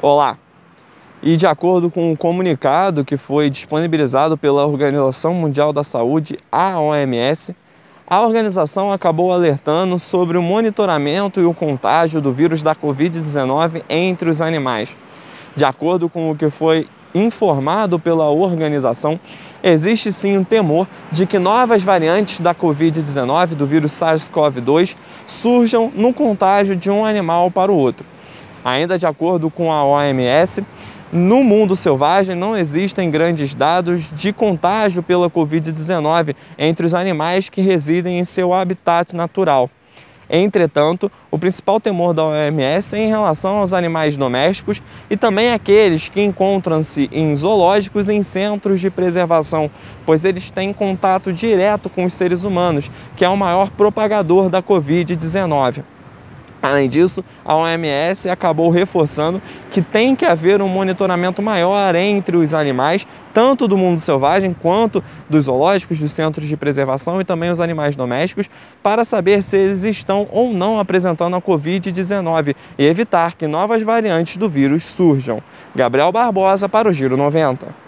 Olá. E de acordo com o um comunicado que foi disponibilizado pela Organização Mundial da Saúde, a OMS, a organização acabou alertando sobre o monitoramento e o contágio do vírus da Covid-19 entre os animais. De acordo com o que foi informado pela organização, existe sim um temor de que novas variantes da Covid-19, do vírus SARS-CoV-2, surjam no contágio de um animal para o outro. Ainda de acordo com a OMS, no mundo selvagem não existem grandes dados de contágio pela Covid-19 entre os animais que residem em seu habitat natural. Entretanto, o principal temor da OMS é em relação aos animais domésticos e também aqueles que encontram-se em zoológicos e em centros de preservação, pois eles têm contato direto com os seres humanos, que é o maior propagador da Covid-19. Além disso, a OMS acabou reforçando que tem que haver um monitoramento maior entre os animais, tanto do mundo selvagem quanto dos zoológicos, dos centros de preservação e também os animais domésticos, para saber se eles estão ou não apresentando a Covid-19 e evitar que novas variantes do vírus surjam. Gabriel Barbosa para o Giro 90.